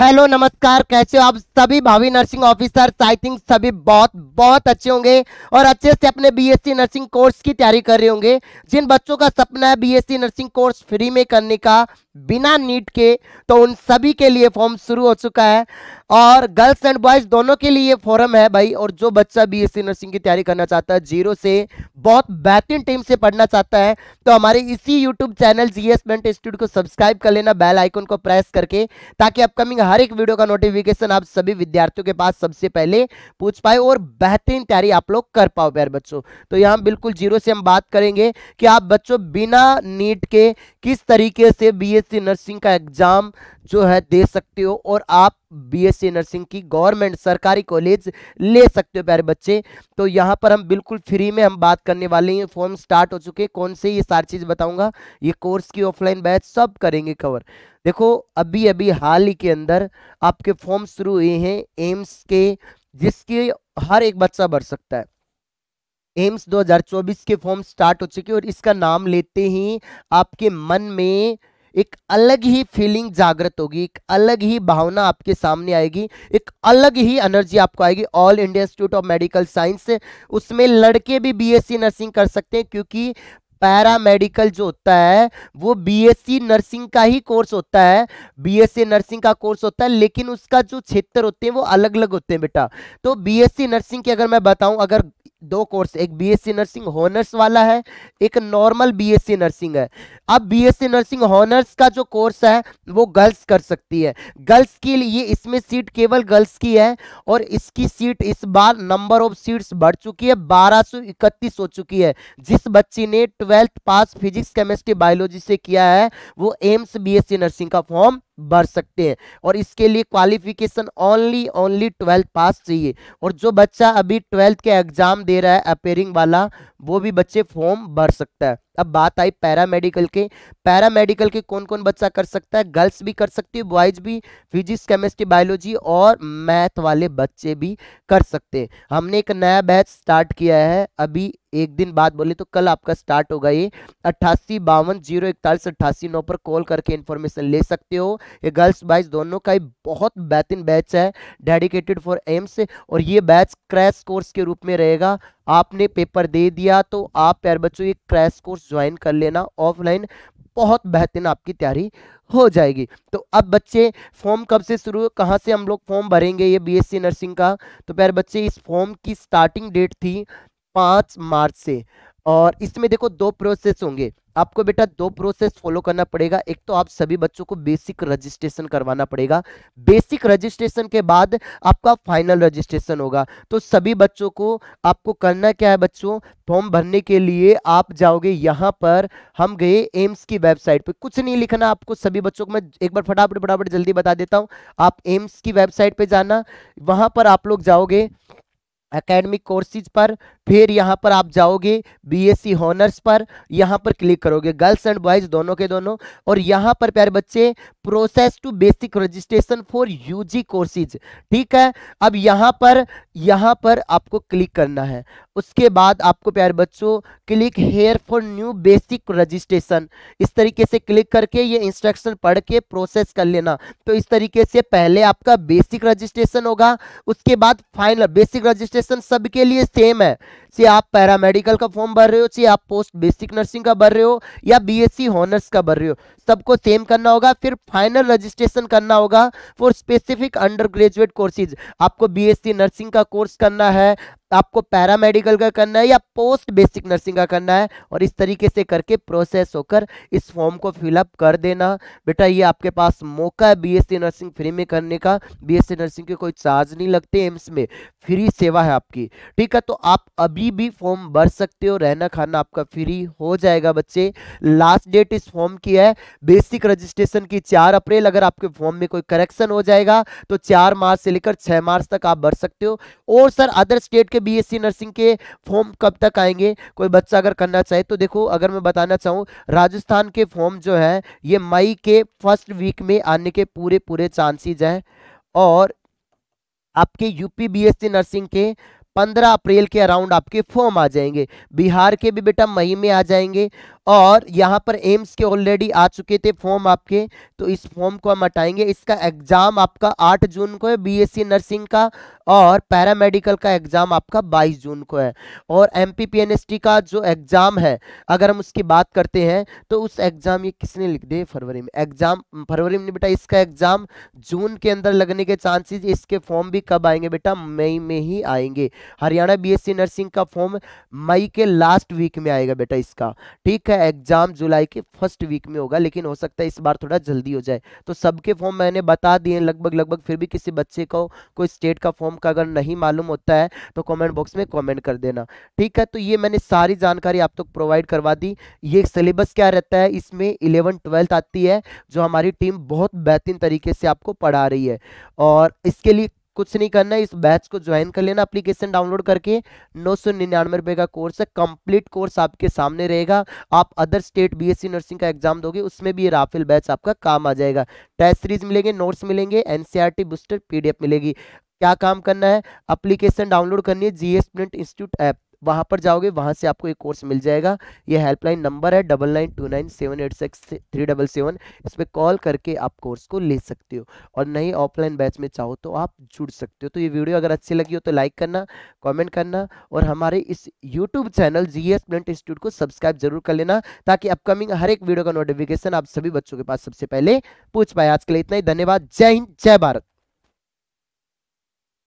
hello नमस्कार कैसे हो आप सभी भावी नर्सिंग ऑफिसर आई थिंक सभी बहुत बहुत अच्छे होंगे और अच्छे से अपने बीएससी नर्सिंग कोर्स की तैयारी कर रहे होंगे जिन बच्चों का सपना है बीएससी नर्सिंग कोर्स फ्री में करने का बिना नीट के तो उन सभी के लिए फॉर्म शुरू हो चुका है और गर्ल्स एंड बॉयज दोनों के लिए फोरम है भाई और जो बच्चा बीएससी नर्सिंग की तैयारी करना चाहता है जीरो से बहुत बेहतरीन टीम से पढ़ना चाहता है तो हमारे इसी यूट्यूब चैनल जी एस मेंट इंस्टीट्यूट को सब्सक्राइब कर लेना बेल आइकन को प्रेस करके ताकि अपकमिंग हर एक वीडियो का नोटिफिकेशन आप सभी विद्यार्थियों के पास सबसे पहले पूछ पाए और बेहतरीन तैयारी आप लोग कर पाओ प्यार बच्चों तो यहाँ बिल्कुल जीरो से हम बात करेंगे कि आप बच्चों बिना नीट के किस तरीके से सी नर्सिंग का एग्जाम जो है दे सकते हो और आप बीएससी नर्सिंग की गवर्नमेंट सरकारी कॉलेज ले सकते हो प्यारे बच्चे तो यहाँ पर हम बिल्कुल फ्री में हम बात करने वाले हैं फॉर्म स्टार्ट हो चुके हैं कौन से ये सारी चीज़ बताऊँगा ये कोर्स की ऑफलाइन बैच सब करेंगे कवर देखो अभी अभी हाल ही के अंदर आपके फॉर्म शुरू हुए हैं एम्स के जिसके हर एक बच्चा भर सकता है एम्स 2024 के फॉर्म स्टार्ट हो चुके और इसका नाम लेते ही आपके मन में एक अलग ही फीलिंग जागृत होगी एक अलग ही भावना आपके सामने आएगी एक अलग ही एनर्जी आपको आएगी all India institute of medical science उसमें लड़के भी बीएससी नर्सिंग कर सकते हैं क्योंकि पैरा मेडिकल जो होता है वो बीएससी नर्सिंग का ही कोर्स होता है बीएससी नर्सिंग का कोर्स होता है लेकिन उसका जो क्षेत्र होते हैं वो अलग अलग होते हैं बेटा तो बीएससी नर्सिंग की अगर मैं बताऊं अगर दो कोर्स एक बीएससी नर्सिंग हॉनर्स वाला है एक नॉर्मल बीएससी नर्सिंग है अब बीएससी नर्सिंग हॉनर्स का जो कोर्स है वो गर्ल्स कर सकती है गर्ल्स के लिए इसमें सीट केवल गर्ल्स की है और इसकी सीट इस बार नंबर ऑफ सीट्स बढ़ चुकी है बारह हो चुकी है जिस बच्ची ने twelfth pass physics chemistry biology से किया है वो एम्स बी नर्सिंग का फॉर्म भर सकते हैं और इसके लिए qualification only only twelfth pass चाहिए और जो बच्चा अभी ट्वेल्थ के एग्ज़ाम दे रहा है अपेयरिंग वाला वो भी बच्चे फॉर्म भर सकता है अब बात आई पैरामेडिकल के पैरामेडिकल के कौन कौन बच्चा कर सकता है गर्ल्स भी कर सकती है बॉयज भी फिजिक्स केमिस्ट्री बायोलॉजी और मैथ वाले बच्चे भी कर सकते हैं हमने एक नया बैच स्टार्ट किया है अभी एक दिन बाद बोले तो कल आपका स्टार्ट होगा ये अट्ठासी बावन जीरो इकतालीस अट्ठासी नौ पर कॉल करके इन्फॉर्मेशन ले सकते हो ये गर्ल्स बॉयज दोनों का ही बहुत बेहतरीन बैच है डेडिकेटेड फॉर एम्स और ये बैच क्रैश कोर्स के रूप में रहेगा आपने पेपर दे दिया तो आप प्यार बच्चों ये क्रैश कोर्स ज्वाइन कर लेना ऑफलाइन बहुत बेहतरीन आपकी तैयारी हो जाएगी तो अब बच्चे फॉर्म कब से शुरू कहाँ से हम लोग फॉर्म भरेंगे ये बीएससी नर्सिंग का तो प्यार बच्चे इस फॉर्म की स्टार्टिंग डेट थी पाँच मार्च से और इसमें देखो दो प्रोसेस होंगे आपको बेटा दो प्रोसेस फॉलो करना पड़ेगा एक तो आप सभी बच्चों को बेसिक रजिस्ट्रेशन करवाना पड़ेगा बेसिक रजिस्ट्रेशन के बाद आपका फाइनल रजिस्ट्रेशन होगा तो सभी बच्चों को आपको करना क्या है बच्चों फॉर्म भरने के लिए आप जाओगे यहाँ पर हम गए एम्स की वेबसाइट पे कुछ नहीं लिखना आपको सभी बच्चों को मैं एक बार फटाफट फटाफट जल्दी बता देता हूँ आप एम्स की वेबसाइट पर जाना वहाँ पर आप लोग जाओगे एकेडमिक कोर्सेज पर फिर यहाँ पर आप जाओगे बीएससी हॉनर्स पर यहाँ पर क्लिक करोगे गर्ल्स एंड बॉयज़ दोनों के दोनों और यहाँ पर प्यारे बच्चे process to basic registration for UG courses ठीक है अब यहाँ पर यहाँ पर आपको क्लिक करना है उसके बाद आपको प्यारे बच्चों click here for new basic registration इस तरीके से क्लिक करके ये इंस्ट्रक्शन पढ़ के प्रोसेस कर लेना तो इस तरीके से पहले आपका बेसिक रजिस्ट्रेशन होगा उसके बाद फाइनल बेसिक रजिस्ट्रेशन सबके लिए सेम है से आप पैरामेडिकल का फॉर्म भर रहे हो चाहे आप पोस्ट बेसिक नर्सिंग का भर रहे हो या बीएससी हॉनर्स का भर रहे हो सबको सेम करना होगा फिर फाइनल रजिस्ट्रेशन करना होगा for specific undergraduate courses आपको बीएससी नर्सिंग का कोर्स करना है तो आपको पैरा मेडिकल का करना है या पोस्ट बेसिक नर्सिंग का करना है और इस तरीके से करके प्रोसेस होकर इस फॉर्म को फिलअप कर देना बेटा ये आपके पास मौका है बीएससी नर्सिंग फ्री में करने का बीएससी नर्सिंग के कोई चार्ज नहीं लगते एम्स में फ्री सेवा है आपकी ठीक है तो आप अभी भी फॉर्म भर सकते हो रहना खाना आपका फ्री हो जाएगा बच्चे लास्ट डेट इस फॉर्म की है बेसिक रजिस्ट्रेशन की चार अप्रैल अगर आपके फॉर्म में कोई करेक्शन हो जाएगा तो चार मार्च से लेकर छह मार्च तक आप भर सकते हो और सर अदर स्टेट के आपके बीएससी नर्सिंग के फॉर्म कब तक आएंगे कोई बच्चा अगर करना चाहे तो देखो अगर मैं बताना चाहूँ राजस्थान के फॉर्म जो है ये मई के फर्स्ट वीक में आने के पूरे पूरे चांसेज हैं और आपके यूपी बीएससी नर्सिंग के 15 अप्रैल के अराउंड आपके फॉर्म आ जाएंगे बिहार के भी बेटा मई में आ जाएंगे और यहाँ पर एम्स के ऑलरेडी आ चुके थे फॉर्म आपके तो इस फॉर्म को हम हटाएंगे इसका एग्ज़ाम आपका 8 जून को है बीएससी नर्सिंग का और पैरामेडिकल का एग्ज़ाम आपका 22 जून को है और एम पी का जो एग्ज़ाम है अगर हम उसकी बात करते हैं तो उस एग्ज़ाम ये किसने लिख दिए फरवरी में एग्ज़ाम फरवरी में बेटा इसका एग्ज़ाम जून के अंदर लगने के चांसेज इसके फॉर्म भी कब आएंगे बेटा मई में ही आएंगे हरियाणा बी नर्सिंग का फॉर्म मई के लास्ट वीक में आएगा बेटा इसका ठीक है है एग्जाम जुलाई के फर्स्ट वीक में होगा लेकिन हो सकता है इस बार थोड़ा जल्दी हो जाए तो सबके फॉर्म मैंने बता दिए लगभग लगभग फिर भी किसी बच्चे को कोई स्टेट का फॉर्म का अगर नहीं मालूम होता है तो कॉमेंट बॉक्स में कॉमेंट कर देना ठीक है तो ये मैंने सारी जानकारी आप तक तो प्रोवाइड करवा दी ये सिलेबस क्या रहता है इसमें इलेवन ट्वेल्थ आती है जो हमारी टीम बहुत बेहतरीन तरीके से आपको पढ़ा रही है और इसके लिए कुछ नहीं करना इस बैच को ज्वाइन कर लेना अप्लीकेशन डाउनलोड करके नौ सौ निन्यानवे रुपये का कोर्स है कंप्लीट कोर्स आपके सामने रहेगा आप अदर स्टेट बीएससी नर्सिंग का एग्जाम दोगे उसमें भी ये राफेल बैच आपका काम आ जाएगा टेस्ट सीरीज मिलेंगे नोट्स मिलेंगे एनसीईआरटी बूस्टर पीडीएफ मिलेगी क्या काम करना है अप्लीकेशन डाउनलोड करनी है जीएस प्रिंट इंस्टीट्यूट ऐप वहाँ पर जाओगे वहाँ से आपको एक कोर्स मिल जाएगा ये हेल्पलाइन नंबर है double nine two nine seven eight six three double seven इस पर कॉल करके आप कोर्स को ले सकते हो और नहीं ऑफलाइन बैच में चाहो तो आप जुड़ सकते हो तो ये वीडियो अगर अच्छी लगी हो तो लाइक करना कॉमेंट करना और हमारे इस YouTube channel G S institute को सब्सक्राइब जरूर कर लेना ताकि अपकमिंग हर एक वीडियो का नोटिफिकेशन आप सभी बच्चों के पास सबसे पहले पूछ पाए आज के लिए इतना ही धन्यवाद जय हिंद जय भारत